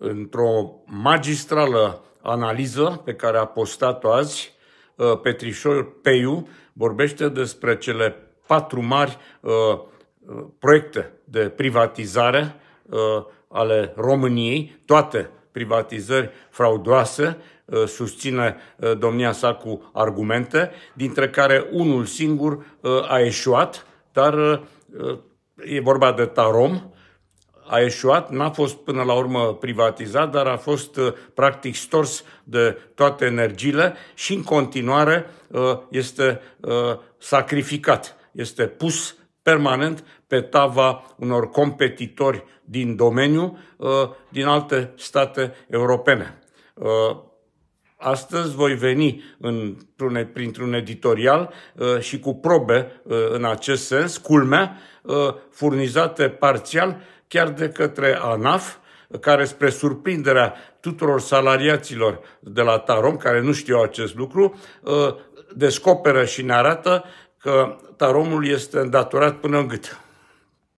într-o magistrală analiză pe care a postat-o azi, uh, Petrișor Peiu vorbește despre cele patru mari uh, uh, proiecte de privatizare ale României, toate privatizări fraudoase, susține domnia sa cu argumente, dintre care unul singur a eșuat, dar e vorba de Tarom, a eșuat, n-a fost până la urmă privatizat, dar a fost uh, practic stors de toate energiile și în continuare uh, este uh, sacrificat, este pus permanent pe tava unor competitori din domeniu din alte state europene. Astăzi voi veni într-un, printr-un editorial și cu probe în acest sens, culmea, furnizate parțial chiar de către ANAF, care spre surprinderea tuturor salariaților de la Tarom, care nu știu acest lucru, ă, descoperă și ne arată că Taromul este îndatorat până în gât.